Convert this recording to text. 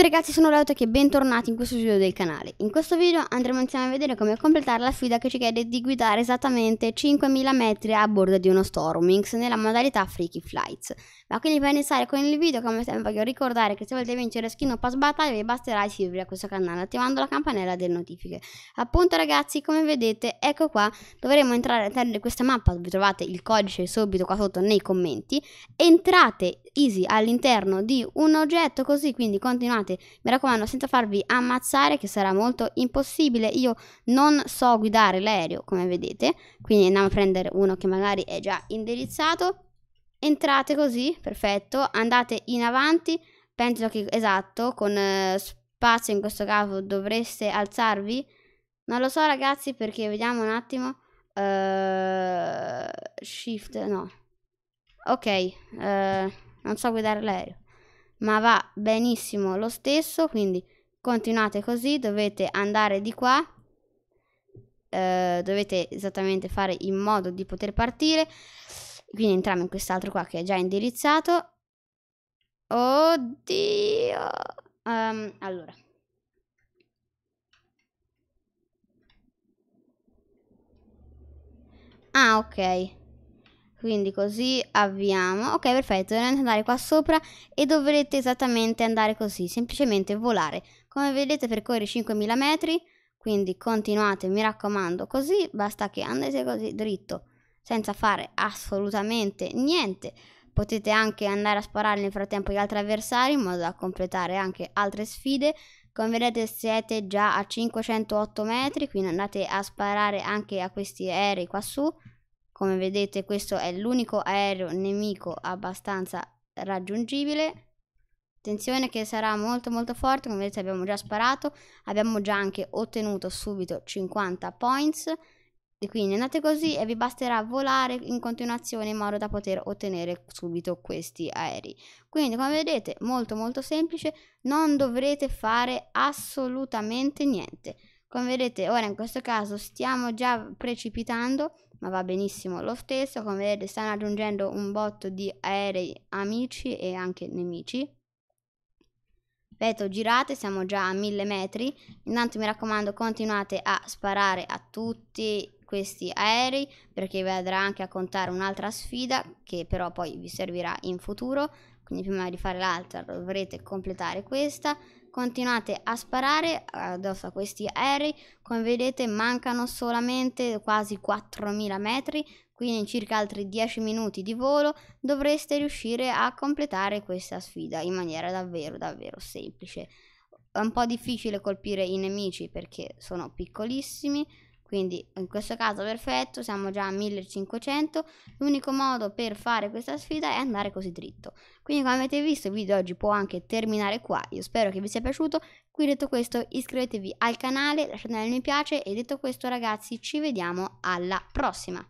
tutti ragazzi sono Lautek e bentornati in questo video del canale. In questo video andremo insieme a vedere come completare la sfida che ci chiede di guidare esattamente 5000 metri a bordo di uno Stormwings nella modalità Freaky Flights. Ma quindi per iniziare con il video come sempre voglio ricordare che se volete vincere skin o pass battaglia vi basterà iscrivervi a questo canale attivando la campanella delle notifiche. Appunto ragazzi come vedete ecco qua dovremo entrare all'interno di questa mappa dove trovate il codice subito qua sotto nei commenti. Entrate easy all'interno di un oggetto così quindi continuate importante. Mi raccomando, senza farvi ammazzare, che sarà molto impossibile. Io non so guidare l'aereo, come vedete, quindi andiamo a prendere uno che magari è già indirizzato. Entrate così, perfetto, andate in avanti, penso che, esatto, con eh, spazio in questo caso dovreste alzarvi. Non lo so ragazzi perché vediamo un attimo. Uh, shift, no. Ok, uh, non so guidare l'aereo ma va benissimo lo stesso, quindi continuate così, dovete andare di qua, eh, dovete esattamente fare in modo di poter partire, quindi entriamo in quest'altro qua che è già indirizzato. Oddio! Um, allora. Ah, ok quindi così avviamo ok perfetto Dovete andare qua sopra e dovrete esattamente andare così semplicemente volare come vedete percorre 5000 metri quindi continuate mi raccomando così basta che andate così dritto senza fare assolutamente niente potete anche andare a sparare nel frattempo gli altri avversari in modo da completare anche altre sfide come vedete siete già a 508 metri quindi andate a sparare anche a questi aerei qua su come vedete questo è l'unico aereo nemico abbastanza raggiungibile. Attenzione che sarà molto molto forte, come vedete abbiamo già sparato, abbiamo già anche ottenuto subito 50 points. E quindi andate così e vi basterà volare in continuazione in modo da poter ottenere subito questi aerei. Quindi come vedete molto molto semplice, non dovrete fare assolutamente niente. Come vedete ora in questo caso stiamo già precipitando, ma va benissimo lo stesso, come vedete stanno aggiungendo un botto di aerei amici e anche nemici. Ripeto, girate, siamo già a mille metri, intanto mi raccomando continuate a sparare a tutti questi aerei perché vi andrà anche a contare un'altra sfida che però poi vi servirà in futuro quindi prima di fare l'altra dovrete completare questa continuate a sparare eh, addosso a questi aerei come vedete mancano solamente quasi 4000 metri quindi in circa altri 10 minuti di volo dovreste riuscire a completare questa sfida in maniera davvero davvero semplice è un po' difficile colpire i nemici perché sono piccolissimi quindi in questo caso perfetto, siamo già a 1500. L'unico modo per fare questa sfida è andare così dritto. Quindi come avete visto il video oggi può anche terminare qua. Io spero che vi sia piaciuto. Qui detto questo iscrivetevi al canale, lasciate un mi piace e detto questo ragazzi ci vediamo alla prossima.